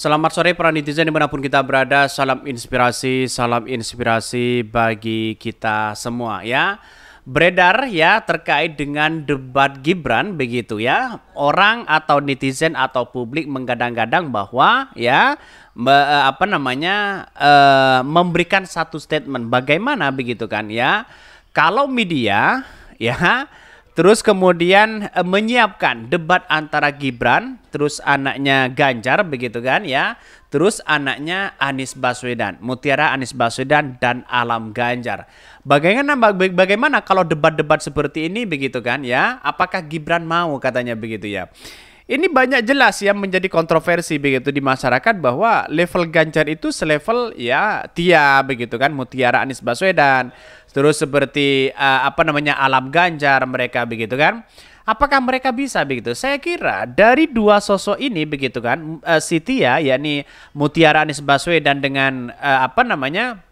Selamat sore para netizen dimanapun kita berada, salam inspirasi, salam inspirasi bagi kita semua ya. Beredar ya terkait dengan debat Gibran begitu ya. Orang atau netizen atau publik menggadang-gadang bahwa ya me, e, apa namanya e, memberikan satu statement bagaimana begitu kan ya. Kalau media ya Terus kemudian e, menyiapkan debat antara Gibran, terus anaknya Ganjar begitu kan ya. Terus anaknya Anies Baswedan, Mutiara Anies Baswedan dan Alam Ganjar. Bagaimana bagaimana kalau debat-debat seperti ini begitu kan ya? Apakah Gibran mau katanya begitu ya? Ini banyak jelas yang menjadi kontroversi begitu di masyarakat bahwa level Ganjar itu selevel ya Tia begitu kan Mutiara Anies Baswedan terus seperti uh, apa namanya Alam Ganjar mereka begitu kan. Apakah mereka bisa begitu? Saya kira dari dua sosok ini begitu kan, uh, ya yakni Mutiara Anies Baswedan dengan uh, apa namanya?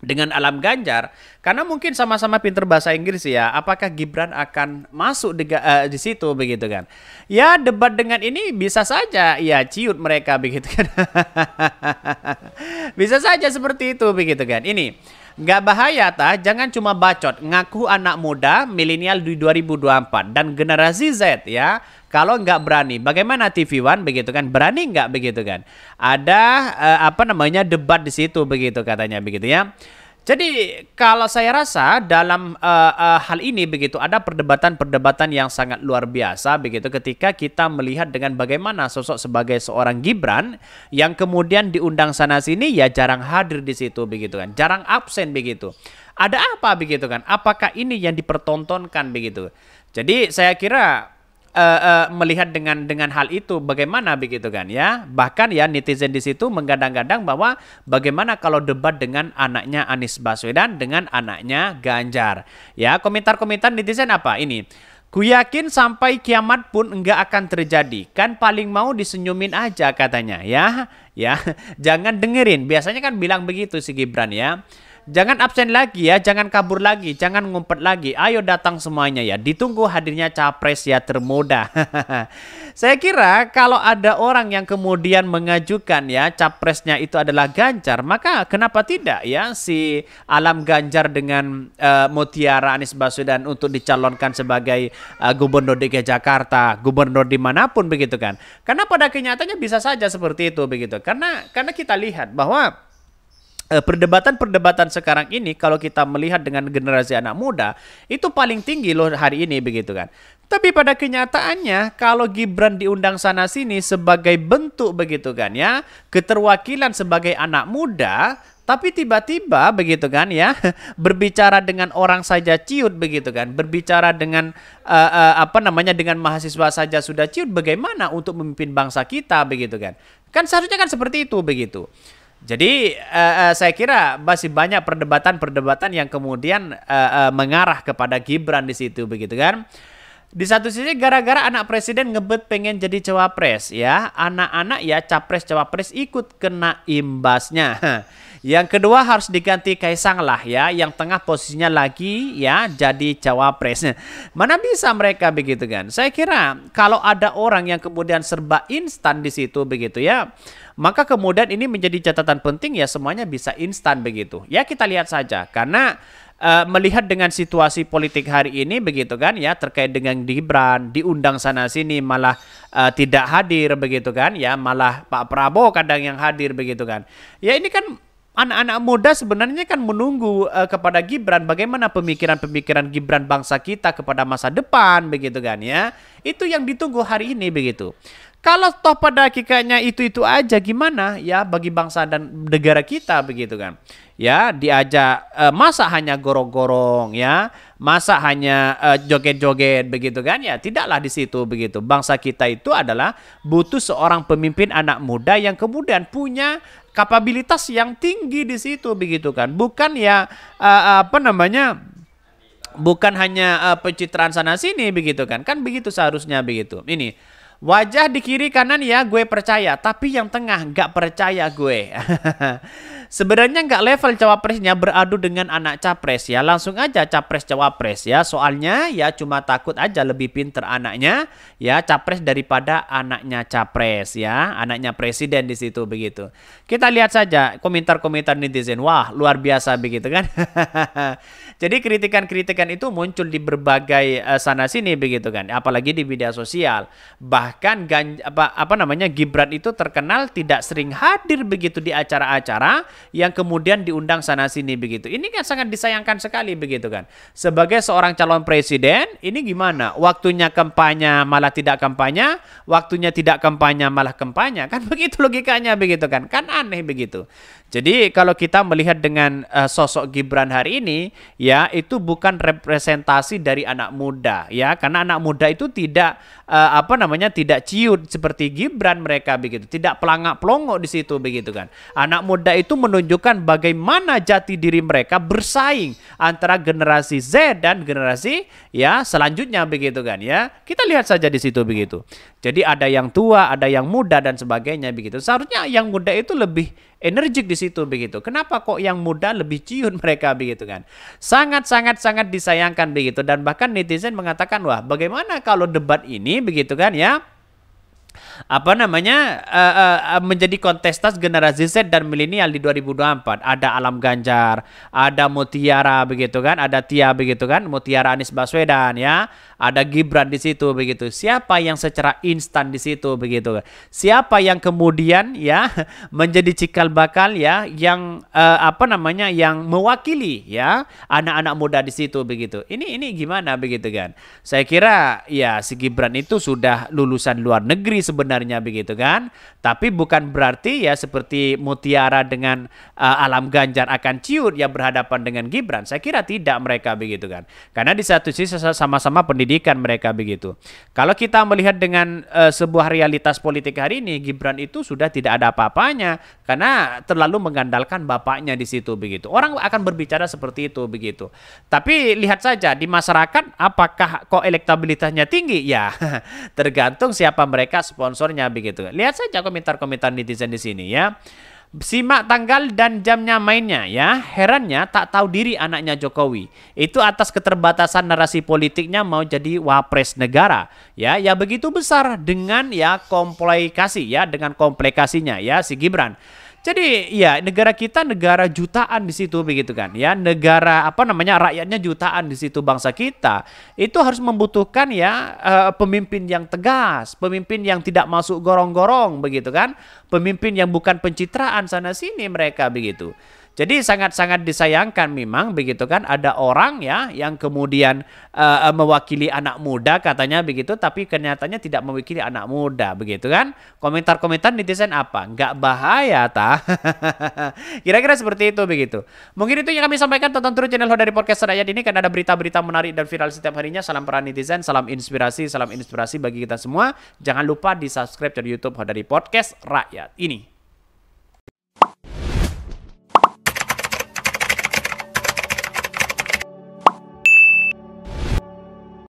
dengan Alam Ganjar karena mungkin sama-sama pinter bahasa Inggris ya apakah Gibran akan masuk di, uh, di situ begitu kan ya debat dengan ini bisa saja ya ciut mereka begitu kan bisa saja seperti itu begitu kan ini nggak bahaya ta, jangan cuma bacot, ngaku anak muda milenial di 2024 dan generasi Z ya. Kalau nggak berani, bagaimana TV One begitu kan? Berani nggak begitu kan? Ada eh, apa namanya debat di situ begitu katanya begitu ya. Jadi kalau saya rasa dalam uh, uh, hal ini begitu ada perdebatan-perdebatan yang sangat luar biasa begitu ketika kita melihat dengan bagaimana sosok sebagai seorang Gibran yang kemudian diundang sana sini ya jarang hadir di situ begitu kan, jarang absen begitu. Ada apa begitu kan? Apakah ini yang dipertontonkan begitu? Jadi saya kira uh, uh, melihat dengan dengan hal itu bagaimana begitu kan ya bahkan ya netizen di situ menggadang-gadang bahwa bagaimana kalau debat dengan anaknya Anies Baswedan dengan anaknya Ganjar ya komentar-komentar netizen apa ini Ku yakin sampai kiamat pun enggak akan terjadi. Kan paling mau disenyumin aja katanya ya. Ya, jangan dengerin. Biasanya kan bilang begitu si Gibran ya. Jangan absen lagi ya, jangan kabur lagi, jangan ngumpet lagi. Ayo datang semuanya ya. Ditunggu hadirnya capres ya termuda. Saya kira kalau ada orang yang kemudian mengajukan ya capresnya itu adalah Ganjar, maka kenapa tidak ya si Alam Ganjar dengan uh, Mutiara Anies Baswedan untuk dicalonkan sebagai uh, gubernur DKI Jakarta, gubernur dimanapun begitu kan? Karena pada kenyataannya bisa saja seperti itu begitu. Karena karena kita lihat bahwa Eh, perdebatan-perdebatan sekarang ini kalau kita melihat dengan generasi anak muda itu paling tinggi loh hari ini begitu kan. Tapi pada kenyataannya kalau Gibran diundang sana sini sebagai bentuk begitu kan ya, keterwakilan sebagai anak muda tapi tiba-tiba begitu kan ya berbicara dengan orang saja ciut begitu kan berbicara dengan uh, uh, apa namanya dengan mahasiswa saja sudah ciut bagaimana untuk memimpin bangsa kita begitu kan kan seharusnya kan seperti itu begitu jadi uh, uh, saya kira masih banyak perdebatan-perdebatan yang kemudian uh, uh, mengarah kepada Gibran di situ begitu kan. Di satu sisi gara-gara anak presiden ngebet pengen jadi cawapres ya, anak-anak ya capres cawapres ikut kena imbasnya. Yang kedua harus diganti Kaisang lah ya, yang tengah posisinya lagi ya jadi cawapresnya. Mana bisa mereka begitu kan? Saya kira kalau ada orang yang kemudian serba instan di situ begitu ya, maka kemudian ini menjadi catatan penting ya semuanya bisa instan begitu. Ya kita lihat saja karena uh, melihat dengan situasi politik hari ini begitu kan ya terkait dengan Gibran diundang sana sini malah uh, tidak hadir begitu kan ya malah Pak Prabowo kadang yang hadir begitu kan. Ya ini kan anak-anak muda sebenarnya kan menunggu uh, kepada Gibran bagaimana pemikiran-pemikiran Gibran bangsa kita kepada masa depan begitu kan ya. Itu yang ditunggu hari ini begitu. Kalau toh pada hakikatnya itu-itu aja gimana ya bagi bangsa dan negara kita begitu kan. Ya, diajak e, masa hanya gorong-gorong ya, masa hanya e, joget-joget begitu kan ya. Tidaklah di situ begitu. Bangsa kita itu adalah butuh seorang pemimpin anak muda yang kemudian punya kapabilitas yang tinggi di situ begitu kan. Bukan ya e, apa namanya? Bukan hanya e, pencitraan sana sini begitu kan. Kan begitu seharusnya begitu. Ini Wajah di kiri kanan ya gue percaya, tapi yang tengah gak percaya gue. Sebenarnya nggak level cawapresnya beradu dengan anak capres ya. Langsung aja capres cawapres ya. Soalnya ya cuma takut aja lebih pinter anaknya ya capres daripada anaknya capres ya. Anaknya presiden di situ begitu. Kita lihat saja komentar-komentar netizen. Wah luar biasa begitu kan. Jadi kritikan-kritikan itu muncul di berbagai eh, sana sini begitu kan. Apalagi di media sosial. Bah bahkan ganj, apa, apa namanya Gibran itu terkenal tidak sering hadir begitu di acara-acara yang kemudian diundang sana sini begitu. Ini kan sangat disayangkan sekali begitu kan. Sebagai seorang calon presiden, ini gimana? Waktunya kampanye malah tidak kampanye, waktunya tidak kampanye malah kampanye. Kan begitu logikanya begitu kan. Kan aneh begitu. Jadi kalau kita melihat dengan uh, sosok Gibran hari ini ya itu bukan representasi dari anak muda ya karena anak muda itu tidak uh, apa namanya tidak ciut seperti Gibran mereka begitu, tidak pelangak-pelongo di situ begitu kan. Anak muda itu menunjukkan bagaimana jati diri mereka bersaing antara generasi Z dan generasi ya selanjutnya begitu kan ya. Kita lihat saja di situ begitu. Jadi ada yang tua, ada yang muda dan sebagainya begitu. Seharusnya yang muda itu lebih energik di situ begitu. Kenapa kok yang muda lebih ciut mereka begitu kan? Sangat sangat sangat disayangkan begitu dan bahkan netizen mengatakan wah bagaimana kalau debat ini begitu kan ya? apa namanya uh, uh, menjadi kontestas generasi Z dan milenial di 2024. Ada Alam Ganjar, ada Mutiara begitu kan, ada Tia begitu kan, Mutiara Anies Baswedan ya, ada Gibran di situ begitu. Siapa yang secara instan di situ begitu kan. Siapa yang kemudian ya menjadi cikal bakal ya yang uh, apa namanya yang mewakili ya anak-anak muda di situ begitu. Ini ini gimana begitu kan. Saya kira ya si Gibran itu sudah lulusan luar negeri sebenarnya begitu kan. Tapi bukan berarti ya seperti Mutiara dengan uh, Alam Ganjar akan ciut ya berhadapan dengan Gibran. Saya kira tidak mereka begitu kan. Karena di satu sisi sama-sama pendidikan mereka begitu. Kalau kita melihat dengan uh, sebuah realitas politik hari ini Gibran itu sudah tidak ada apa-apanya karena terlalu mengandalkan bapaknya di situ begitu. Orang akan berbicara seperti itu begitu. Tapi lihat saja di masyarakat apakah kok elektabilitasnya tinggi? Ya tergantung siapa mereka sponsornya begitu. Lihat saja komentar-komentar netizen di sini ya. Simak tanggal dan jamnya mainnya ya. Herannya tak tahu diri anaknya Jokowi. Itu atas keterbatasan narasi politiknya mau jadi wapres negara. Ya, ya begitu besar dengan ya komplikasi ya dengan komplikasinya ya si Gibran. Jadi ya negara kita negara jutaan di situ begitu kan ya negara apa namanya rakyatnya jutaan di situ bangsa kita itu harus membutuhkan ya eh, pemimpin yang tegas pemimpin yang tidak masuk gorong-gorong begitu kan pemimpin yang bukan pencitraan sana sini mereka begitu jadi sangat-sangat disayangkan memang begitu kan ada orang ya yang kemudian uh, mewakili anak muda katanya begitu tapi kenyataannya tidak mewakili anak muda begitu kan. Komentar-komentar netizen apa? Enggak bahaya ta. Kira-kira seperti itu begitu. Mungkin itu yang kami sampaikan tonton terus channel dari podcast Rakyat ini karena ada berita-berita menarik dan viral setiap harinya. Salam peran netizen, salam inspirasi, salam inspirasi bagi kita semua. Jangan lupa di-subscribe dari YouTube dari podcast Rakyat ini.